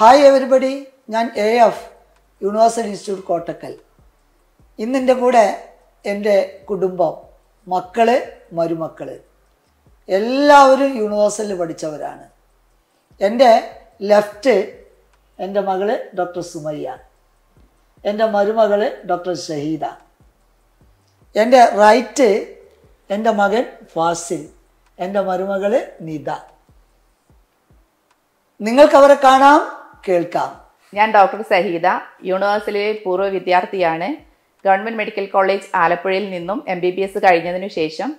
hi everybody ഞാൻ A F universal institute Kottakkal ഇന്നിൻ്റെ കൂടെ എൻ്റെ കുടുംബം മക്കള് മരുമക്കള് എല്ലാവരും യൂണിവേഴ്സലിൽ പഠിച്ചവരാണ് എൻ്റെ ലെഫ്റ്റ് എൻ്റെ മകള് ഡോക്ടർ സുമയ്യ എൻ്റെ മരുമകള് ഡോക്ടർ ഷഹീദ എൻ്റെ റൈറ്റ് എൻ്റെ മകൻ ഫാസിൽ എൻ്റെ മരുമകള് നിത നിങ്ങൾക്ക് അവരെ കാണാം കേൾക്കാം ഞാൻ ഡോക്ടർ സഹീദ യൂണിവേഴ്സിറ്റിയിലെ പൂർവ്വ വിദ്യാർത്ഥിയാണ് ഗവൺമെൻറ് മെഡിക്കൽ കോളേജ് ആലപ്പുഴയിൽ നിന്നും എം ബി ബി എസ് കഴിഞ്ഞതിനു ശേഷം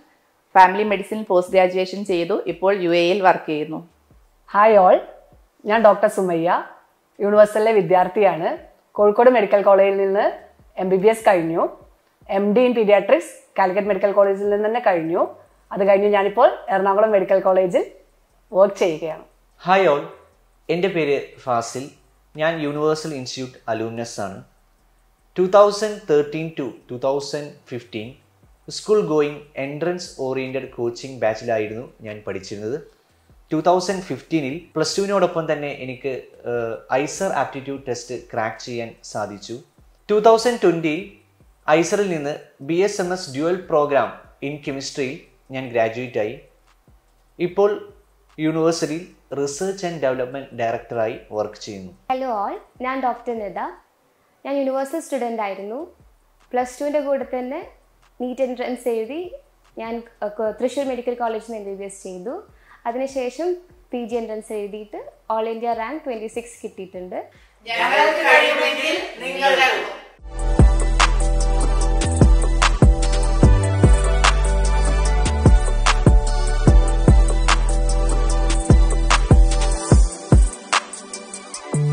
ഫാമിലി മെഡിസിൻ പോസ്റ്റ് ഗ്രാജുവേഷൻ ചെയ്തു ഇപ്പോൾ യു എയിൽ വർക്ക് ചെയ്യുന്നു ഹായ് ഓൾ ഞാൻ ഡോക്ടർ സുമയ്യ യൂണിവേഴ്സിലെ വിദ്യാർത്ഥിയാണ് കോഴിക്കോട് മെഡിക്കൽ കോളേജിൽ നിന്ന് എം ബി ബി എസ് കഴിഞ്ഞു M D in paediatrics Calicut medical കോളേജിൽ നിന്ന് തന്നെ കഴിഞ്ഞു അത് കഴിഞ്ഞ് ഞാനിപ്പോൾ എറണാകുളം മെഡിക്കൽ കോളേജിൽ വർക്ക് ചെയ്യുകയാണ് ഹായ് ഓൾ എൻ്റെ പേര് ഫാസിൽ ഞാൻ യൂണിവേഴ്സൽ ഇൻസ്റ്റിറ്റ്യൂട്ട് അലൂമിനസ് ആണ് two thousand thirteen to two thousand fifteen school going entrance oriented coaching ബാച്ചിലായിരുന്നു ഞാൻ പഠിച്ചിരുന്നത് ടു തൗസൻഡ് ഫിഫ്റ്റീനിൽ പ്ലസ് ടുവിനോടൊപ്പം തന്നെ എനിക്ക് ഐസർ ആപ്റ്റിറ്റ്യൂഡ് ടെസ്റ്റ് ക്രാക്ക് ചെയ്യാൻ സാധിച്ചു ടു തൗസൻഡ് ട്വൻറ്റി ഐസറിൽ നിന്ന് B S M S dual programme in കെമിസ്ട്രിയിൽ ഞാൻ ഗ്രാജുവേറ്റ് ആയി ഇപ്പോൾ യൂണിവേഴ്സിറ്റിയിൽ റിസർച്ച് ആൻഡ് ഡെവലപ്മെൻറ്റ് ഡയറക്ടറായി വർക്ക് ചെയ്യുന്നു ഹലോ ഓൾ ഞാൻ ഡോക്ടർ നിത ഞാൻ യൂണിവേഴ്സിറ്റി സ്റ്റുഡൻ്റ് ആയിരുന്നു പ്ലസ് ടുവിൻ്റെ കൂടെ തന്നെ നീറ്റ് എൻട്രൻസ് എഴുതി ഞാൻ തൃശ്ശൂർ മെഡിക്കൽ കോളേജിൽ നിന്ന് എം ബി ബി എസ് ചെയ്തു അതിനുശേഷം പി ജി എൻട്രൻസ് എഴുതിയിട്ട് all India rank twenty six കിട്ടിയിട്ടുണ്ട് ഞങ്ങൾക്ക്